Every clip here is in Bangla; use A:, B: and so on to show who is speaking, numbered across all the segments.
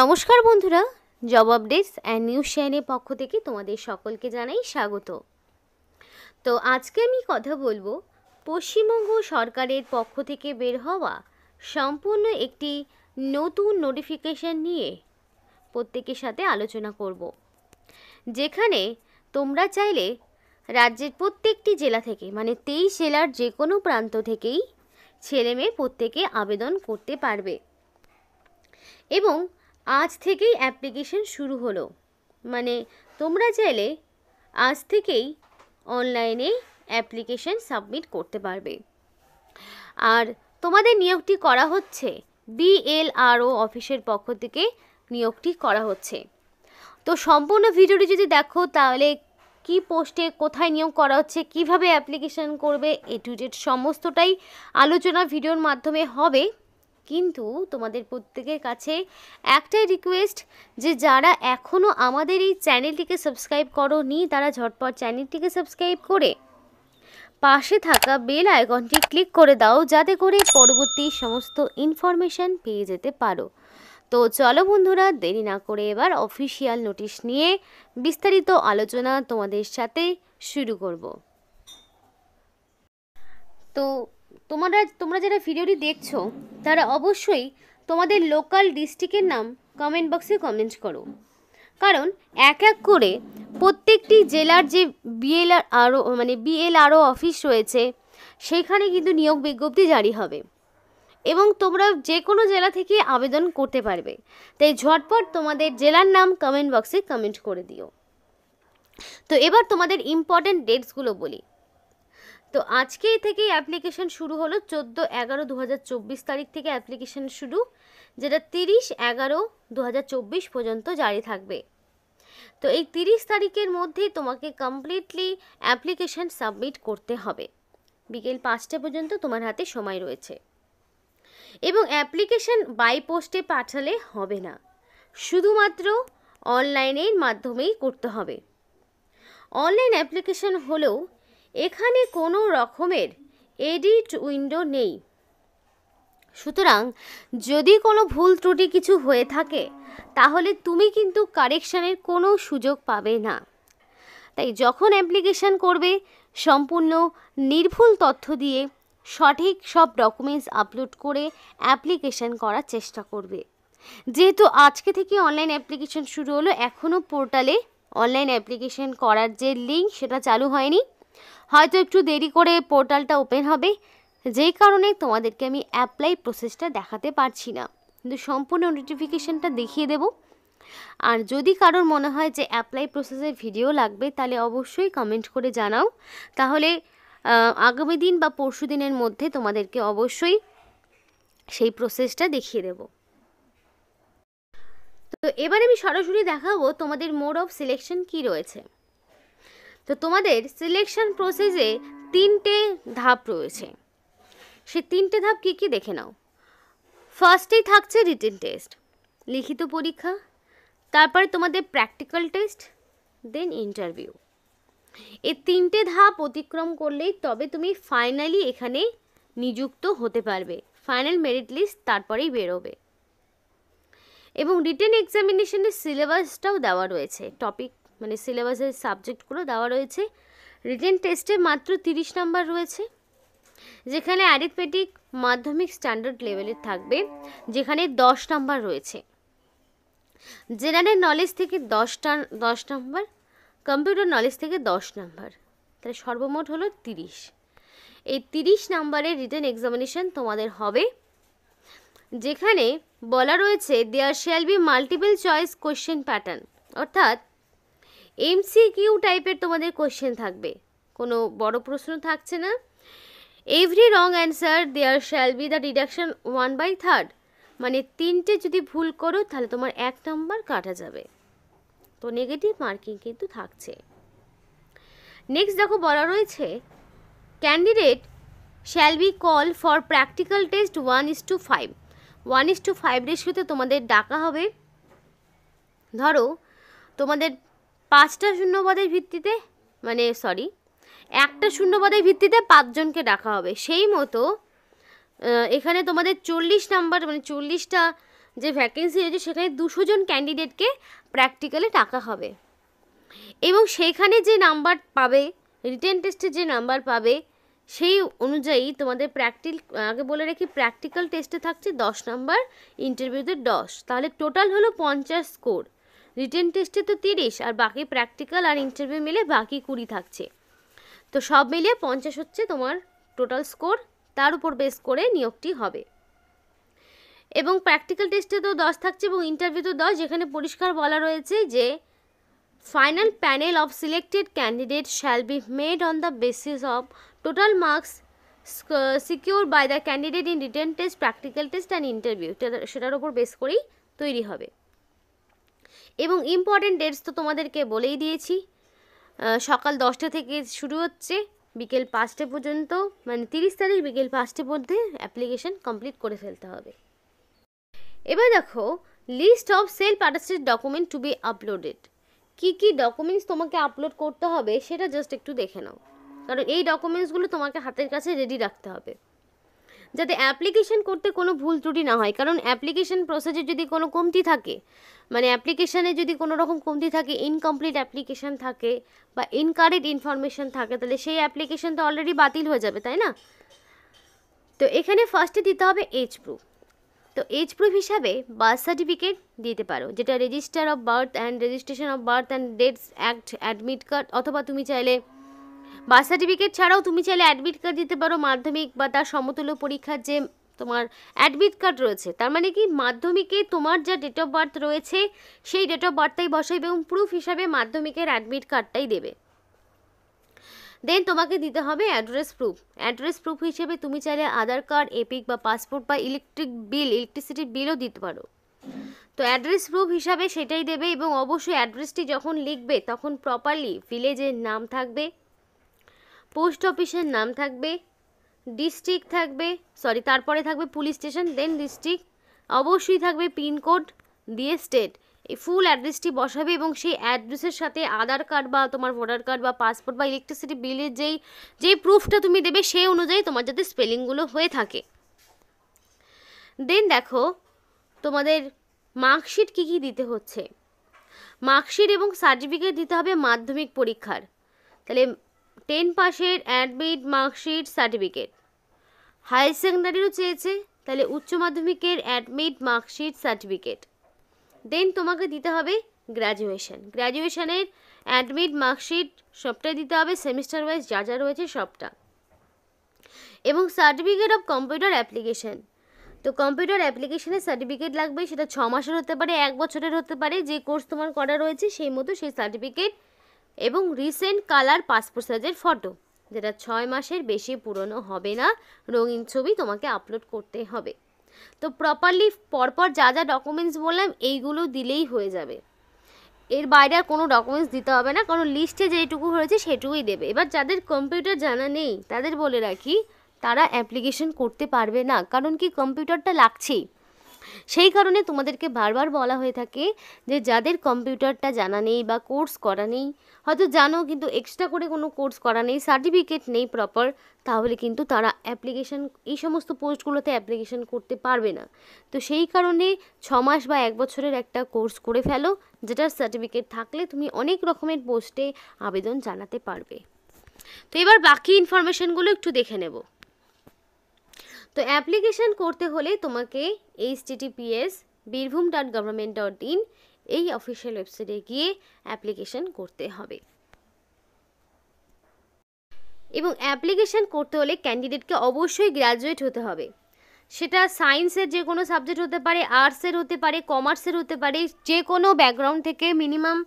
A: নমস্কার বন্ধুরা জব আপডেটস অ্যান্ড নিউজ চ্যানেলের পক্ষ থেকে তোমাদের সকলকে জানাই স্বাগত তো আজকে আমি কথা বলবো পশ্চিমবঙ্গ সরকারের পক্ষ থেকে বের হওয়া সম্পূর্ণ একটি নতুন নোটিফিকেশান নিয়ে প্রত্যেকের সাথে আলোচনা করব যেখানে তোমরা চাইলে রাজ্যের প্রত্যেকটি জেলা থেকে মানে তেইশ জেলার যে কোনো প্রান্ত থেকেই ছেলেমেয়ে প্রত্যেকে আবেদন করতে পারবে এবং আজ থেকেই অ্যাপ্লিকেশন শুরু হলো মানে তোমরা চাইলে আজ থেকেই অনলাইনে অ্যাপ্লিকেশন সাবমিট করতে পারবে আর তোমাদের নিয়োগটি করা হচ্ছে বিএলআরও অফিসের পক্ষ থেকে নিয়োগটি করা হচ্ছে তো সম্পূর্ণ ভিডিওটি যদি দেখো তাহলে কি পোস্টে কোথায় নিয়োগ করা হচ্ছে কিভাবে অ্যাপ্লিকেশন করবে এ টু জেড সমস্তটাই আলোচনা ভিডিওর মাধ্যমে হবে কিন্তু তোমাদের প্রত্যেকের কাছে একটাই রিকোয়েস্ট যে যারা এখনও আমাদের এই চ্যানেলটিকে সাবস্ক্রাইব নি তারা ঝটপট চ্যানেলটিকে সাবস্ক্রাইব করে পাশে থাকা বেল আইকনটি ক্লিক করে দাও যাতে করে পরবর্তী সমস্ত ইনফরমেশান পেয়ে যেতে পারো তো চলো বন্ধুরা দেরি না করে এবার অফিসিয়াল নোটিশ নিয়ে বিস্তারিত আলোচনা তোমাদের সাথে শুরু করব তো তোমরা তোমরা যারা ভিডিওটি দেখছো তারা অবশ্যই তোমাদের লোকাল ডিস্ট্রিক্টের নাম কমেন্ট বক্সে কমেন্ট করো কারণ এক এক করে প্রত্যেকটি জেলার যে বিএলআর আরও মানে বিএলআরও অফিস রয়েছে সেখানে কিন্তু নিয়োগ বিজ্ঞপ্তি জারি হবে এবং তোমরা যে কোনো জেলা থেকে আবেদন করতে পারবে তাই ঝটপট তোমাদের জেলার নাম কমেন্ট বক্সে কমেন্ট করে দিও তো এবার তোমাদের ইম্পর্ট্যান্ট ডেটসগুলো বলি তো আজকেই থেকেই অ্যাপ্লিকেশন শুরু হলো চোদ্দো এগারো দু তারিখ থেকে অ্যাপ্লিকেশন শুরু যেটা তিরিশ এগারো দু পর্যন্ত জারি থাকবে তো এই তিরিশ তারিখের মধ্যে তোমাকে কমপ্লিটলি অ্যাপ্লিকেশন সাবমিট করতে হবে বিকেল পাঁচটা পর্যন্ত তোমার হাতে সময় রয়েছে এবং অ্যাপ্লিকেশন বাই পোস্টে পাঠালে হবে না শুধুমাত্র অনলাইনের মাধ্যমেই করতে হবে অনলাইন অ্যাপ্লিকেশন হলেও এখানে কোনো রকমের এডিট উইন্ডো নেই সুতরাং যদি কোনো ভুল ত্রুটি কিছু হয়ে থাকে তাহলে তুমি কিন্তু কারেকশানের কোনো সুযোগ পাবে না তাই যখন অ্যাপ্লিকেশান করবে সম্পূর্ণ নির্ভুল তথ্য দিয়ে সঠিক সব ডকুমেন্টস আপলোড করে অ্যাপ্লিকেশান করার চেষ্টা করবে যেহেতু আজকে থেকে অনলাইন অ্যাপ্লিকেশান শুরু হলো এখনও পোর্টালে অনলাইন অ্যাপ্লিকেশান করার যে লিঙ্ক সেটা চালু হয়নি হয়তো একটু দেরি করে পোর্টালটা ওপেন হবে যেই কারণে তোমাদেরকে আমি অ্যাপ্লাই প্রসেসটা দেখাতে পারছি না কিন্তু সম্পূর্ণ নোটিফিকেশানটা দেখিয়ে দেব আর যদি কারোর মনে হয় যে অ্যাপ্লাই প্রসেসের ভিডিও লাগবে তাহলে অবশ্যই কমেন্ট করে জানাও তাহলে আগামী দিন বা পরশু দিনের মধ্যে তোমাদেরকে অবশ্যই সেই প্রসেসটা দেখিয়ে দেব তো এবার আমি সরাসরি দেখাবো তোমাদের মোড অফ সিলেকশন কি রয়েছে তো তোমাদের সিলেকশন প্রসেসে তিনটে ধাপ রয়েছে সে তিনটে ধাপ কি কি দেখে নাও ফার্স্টেই থাকছে রিটেন টেস্ট লিখিত পরীক্ষা তারপরে তোমাদের প্র্যাকটিক্যাল টেস্ট দেন ইন্টারভিউ এই তিনটে ধাপ অতিক্রম করলেই তবে তুমি ফাইনালি এখানে নিযুক্ত হতে পারবে ফাইনাল মেরিট লিস্ট তারপরেই বেরোবে এবং রিটেন এক্সামিনেশনের সিলেবাসটাও দেওয়া রয়েছে টপিক মানে সিলেবাসের সাবজেক্টগুলো দেওয়া রয়েছে রিটেন টেস্টে মাত্র তিরিশ নাম্বার রয়েছে যেখানে অ্যারিথমেটিক মাধ্যমিক স্ট্যান্ডার্ড লেভেলের থাকবে যেখানে দশ নাম্বার রয়েছে জেনারেল নলেজ থেকে দশটা দশ নাম্বার কম্পিউটার নলেজ থেকে দশ নাম্বার তাহলে সর্বমোট হলো তিরিশ এই তিরিশ নাম্বারের রিটার্ন এক্সামিনেশন তোমাদের হবে যেখানে বলা রয়েছে there shall be multiple choice question pattern অর্থাৎ এমসিকিউ টাইপের তোমাদের কোশ্চেন থাকবে কোনো বড় প্রশ্ন থাকছে না every wrong answer there shall be the deduction one by third মানে তিনটে যদি ভুল করো তাহলে তোমার এক নম্বর কাটা যাবে তো নেগেটিভ মার্কিং কিন্তু থাকছে নেক্সট দেখো বলা রয়েছে candidate shall be call for practical test one is to five one is to five রেশিওতে তোমাদের ডাকা হবে ধরো তোমাদের পাঁচটা শূন্যপদের ভিত্তিতে মানে সরি একটা শূন্যপদের ভিত্তিতে পাঁচজনকে ডাকা হবে সেই মতো এখানে তোমাদের চল্লিশ নাম্বার মানে চল্লিশটা যে ভ্যাকেন্সি রয়েছে সেখানে দুশো জন ক্যান্ডিডেটকে প্র্যাকটিক্যালে ডাকা হবে এবং সেইখানে যে নাম্বার পাবে রিটেন টেস্টে যে নাম্বার পাবে সেই অনুযায়ী তোমাদের প্র্যাকটিক আগে বলে রাখি প্র্যাকটিক্যাল টেস্টে থাকছে দশ নাম্বার ইন্টারভিউতে দশ তাহলে টোটাল হলো পঞ্চাশ স্কোর রিটেন টেস্টে তো তিরিশ আর বাকি প্র্যাকটিক্যাল আর ইন্টারভিউ মিলে বাকি কুড়ি থাকছে তো সব মিলিয়ে পঞ্চাশ হচ্ছে তোমার টোটাল স্কোর তার উপর বেস করে নিয়োগটি হবে এবং প্র্যাকটিক্যাল টেস্টে তো দশ থাকছে এবং ইন্টারভিউ তো দশ যেখানে পরিষ্কার বলা রয়েছে যে final panel of selected candidate shall be made on the basis of total marks secure by the candidate in written test practical test and interview সেটার ওপর বেস করেই তৈরি হবে এবং ইম্পর্টেন্ট ডেটস তো তোমাদেরকে বলেই দিয়েছি সকাল দশটা থেকে শুরু হচ্ছে বিকেল পাঁচটা পর্যন্ত মানে তিরিশ তারিখ বিকেল পাঁচটা মধ্যে অ্যাপ্লিকেশন কমপ্লিট করে ফেলতে হবে এবার দেখো list of self participate document to be uploaded কি কি ডকুমেন্টস তোমাকে আপলোড করতে হবে সেটা জাস্ট একটু দেখে নাও কারণ এই ডকুমেন্টসগুলো তোমাকে হাতের কাছে রেডি রাখতে হবে যাতে অ্যাপ্লিকেশান করতে কোনো ভুল ত্রুটি না হয় কারণ অ্যাপ্লিকেশান প্রসেসে যদি কোনো কমতি থাকে মানে অ্যাপ্লিকেশানে যদি কোনো রকম কমতি থাকে ইনকমপ্লিট অ্যাপ্লিকেশান থাকে বা ইনকারেক্ট ইনফরমেশান থাকে তাহলে সেই অ্যাপ্লিকেশান তো অলরেডি বাতিল হয়ে যাবে তাই না তো এখানে ফার্স্টে দিতে হবে এজ প্রুফ তো এজ প্রুফ হিসাবে বার্থ সার্টিফিকেট দিতে পারো যেটা register of birth and registration of birth and deaths act admit card অথবা তুমি চাইলে বার্থ সার্টিফিকেট ছাড়াও তুমি চাইলে অ্যাডমিট কার্ড দিতে পারো মাধ্যমিক বা তার সমতুল্য পরীক্ষার যে তোমার অ্যাডমিট কার্ড রয়েছে তার মানে কি মাধ্যমিকে তোমার যা ডেট অফ বার্থ রয়েছে সেই ডেট অফ বার্থটাই বসাইবে এবং প্রুফ হিসাবে মাধ্যমিকের অ্যাডমিট কার্ডটাই দেবে দেন তোমাকে দিতে হবে অ্যাড্রেস প্রুফ অ্যাড্রেস প্রুফ হিসেবে তুমি চাইলে আধার কার্ড এপিক বা পাসপোর্ট বা ইলেকট্রিক বিল ইলেকট্রিসিটির বিলও দিতে পারো তো অ্যাড্রেস প্রুফ হিসাবে সেটাই দেবে এবং অবশ্যই অ্যাড্রেসটি যখন লিখবে তখন প্রপারলি ভিলেজের নাম থাকবে পোস্ট অফিসের নাম থাকবে ডিস্ট্রিক্ট থাকবে সরি তারপরে থাকবে পুলিশ স্টেশন দেন ডিস্ট্রিক্ট অবশ্যই থাকবে পিনকোড দিয়ে স্টেট এই ফুল অ্যাড্রেসটি বসাবে এবং সেই অ্যাড্রেসের সাথে আধার কার্ড বা তোমার ভোটার কার্ড বা পাসপোর্ট বা ইলেকট্রিসিটি বিলের যেই যেই প্রুফটা তুমি দেবে সেই অনুযায়ী তোমার যাতে স্পেলিংগুলো হয়ে থাকে দেন দেখো তোমাদের মার্কশিট কী কী দিতে হচ্ছে মার্কশিট এবং সার্টিফিকেট দিতে হবে মাধ্যমিক পরীক্ষার তাহলে টেন পাসের অ্যাডমিট মার্কশিট সার্টিফিকেট হায়ার সেকেন্ডারিরও চেয়েছে তাহলে উচ্চ মাধ্যমিকের অ্যাডমিট মার্কশিট সার্টিফিকেট দেন তোমাকে দিতে হবে গ্র্যাজুয়েশান গ্র্যাজুয়েশানের অ্যাডমিট মার্কশিট সবটাই দিতে হবে সেমিস্টার ওয়াইজ যা যা রয়েছে সবটা এবং সার্টিফিকেট অফ কম্পিউটার অ্যাপ্লিকেশান তো কম্পিউটার অ্যাপ্লিকেশনের সার্টিফিকেট লাগবে সেটা ছ মাসের হতে পারে এক বছরের হতে পারে যে কোর্স তোমার করা রয়েছে সেই মতো সেই সার্টিফিকেট এবং রিসেন্ট কালার পাসপোর্ট সাইজের ফটো যেটা ছয় মাসের বেশি পুরনো হবে না রঙিন ছবি তোমাকে আপলোড করতে হবে তো প্রপারলি পরপর যা যা ডকুমেন্টস বললাম এইগুলো দিলেই হয়ে যাবে এর বাইরে আর কোনো ডকুমেন্টস দিতে হবে না কারণ লিস্টে যেটুকু হয়েছে সেটুকুই দেবে এবার যাদের কম্পিউটার জানা নেই তাদের বলে রাখি তারা অ্যাপ্লিকেশন করতে পারবে না কারণ কি কম্পিউটারটা লাগছেই সেই কারণে তোমাদেরকে বারবার বলা হয়ে থাকে যে যাদের কম্পিউটারটা জানা নেই বা কোর্স করা নেই হয়তো জানো কিন্তু এক্সট্রা করে কোনো কোর্স করা নেই সার্টিফিকেট নেই প্রপার তাহলে কিন্তু তারা অ্যাপ্লিকেশন এই সমস্ত পোস্টগুলোতে অ্যাপ্লিকেশন করতে পারবে না তো সেই কারণে ছ মাস বা এক বছরের একটা কোর্স করে ফেলো যেটার সার্টিফিকেট থাকলে তুমি অনেক রকমের পোস্টে আবেদন জানাতে পারবে তো এবার বাকি ইনফরমেশনগুলো একটু দেখে নেবো তো অ্যাপ্লিকেশান করতে হলে তোমাকে H TTPS Birbhum dot government dot in এই অফিসিয়াল ওয়েবসাইটে গিয়ে অ্যাপ্লিকেশান করতে হবে এবং অ্যাপ্লিকেশান করতে হলে ক্যান্ডিডেটকে অবশ্যই গ্র্যাজুয়েট হতে হবে সেটা সায়েন্সের যে কোনো সাবজেক্ট হতে পারে আর্টসের হতে পারে কমার্সের হতে পারে যে কোনো ব্যাকগ্রাউন্ড থেকে মিনিমাম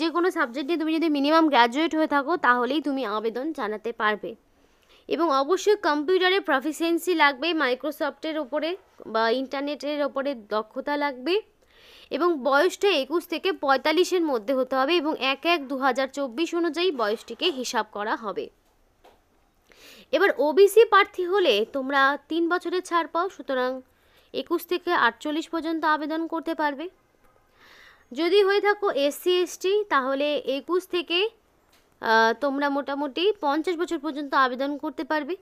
A: যে কোনো সাবজেক্ট নিয়ে তুমি যদি মিনিমাম গ্র্যাজুয়েট হয়ে থাকো তাহলেই তুমি আবেদন জানাতে পারবে এবং অবশ্যই কম্পিউটারে প্রফিসিয়েন্সি লাগবে মাইক্রোসফটের ওপরে বা ইন্টারনেটের ওপরে দক্ষতা লাগবে এবং বয়সটা একুশ থেকে পঁয়তাল্লিশের মধ্যে হতে হবে এবং এক এক দু হাজার অনুযায়ী বয়সটিকে হিসাব করা হবে এবার ওবিসি প্রার্থী হলে তোমরা তিন বছরের ছাড় পাও সুতরাং একুশ থেকে আটচল্লিশ পর্যন্ত আবেদন করতে পারবে যদি হয়ে থাকো এসসি এসটি তাহলে একুশ থেকে তোমরা মোটামুটি পঞ্চাশ বছর পর্যন্ত আবেদন করতে পারবে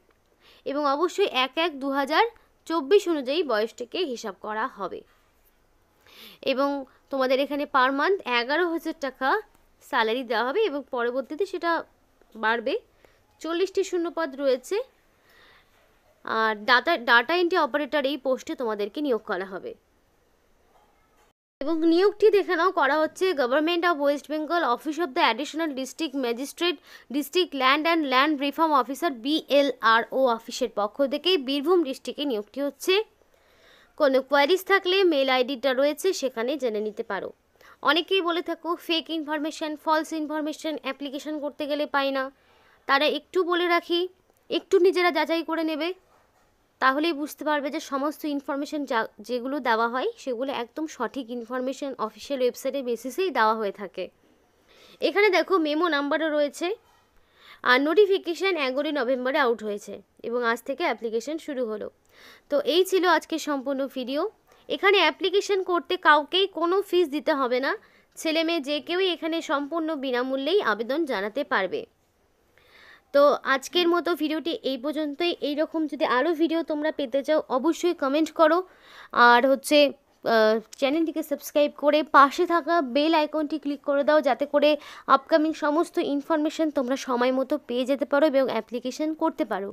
A: এবং অবশ্যই এক এক দু হাজার চব্বিশ অনুযায়ী বয়সটিকে হিসাব করা হবে এবং তোমাদের এখানে পার মান্থ এগারো হাজার টাকা স্যালারি দেওয়া হবে এবং পরবর্তীতে সেটা বাড়বে চল্লিশটি শূন্যপদ রয়েছে আর ডাটা ডাটা এন্ট্রি অপারেটার এই পোস্টে তোমাদেরকে নিয়োগ করা হবে এবং নিয়োগটি দেখে নাও করা হচ্ছে government of west Bengal office of the additional district magistrate district land and land reform officer BLRO অফিসের পক্ষ থেকেই বীরভূম ডিস্ট্রিক্টে নিয়োগটি হচ্ছে কোনো কোয়ারিজ থাকলে মেল আইডিটা রয়েছে সেখানে জেনে নিতে পারো অনেকেই বলে থাকো fake information false information application করতে গেলে পাই না তারা একটু বলে রাখি একটু নিজেরা যাচাই করে নেবে তাহলেই বুঝতে পারবে যে সমস্ত ইনফরমেশন যা যেগুলো দেওয়া হয় সেগুলো একদম সঠিক ইনফরমেশান অফিসিয়াল ওয়েবসাইটের বেসিসেই দেওয়া হয়ে থাকে এখানে দেখো মেমো নাম্বারও রয়েছে আর নোটিফিকেশান এগারোই নভেম্বরে আউট হয়েছে এবং আজ থেকে অ্যাপ্লিকেশন শুরু হলো তো এই ছিল আজকে সম্পূর্ণ ভিডিও এখানে অ্যাপ্লিকেশন করতে কাউকেই কোনো ফিস দিতে হবে না ছেলে মেয়ে যে কেউই এখানে সম্পূর্ণ বিনামূল্যেই আবেদন জানাতে পারবে তো আজকের মতো ভিডিওটি এই পর্যন্তই এইরকম যদি আরও ভিডিও তোমরা পেতে চাও অবশ্যই কমেন্ট করো আর হচ্ছে চ্যানেলটিকে সাবস্ক্রাইব করে পাশে থাকা বেল আইকনটি ক্লিক করে দাও যাতে করে আপকামিং সমস্ত ইনফরমেশান তোমরা সময় মতো পেয়ে যেতে পারো এবং অ্যাপ্লিকেশন করতে পারো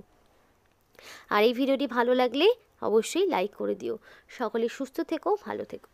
A: আর এই ভিডিওটি ভালো লাগলে অবশ্যই লাইক করে দিও সকলে সুস্থ থেকো ভালো থেকো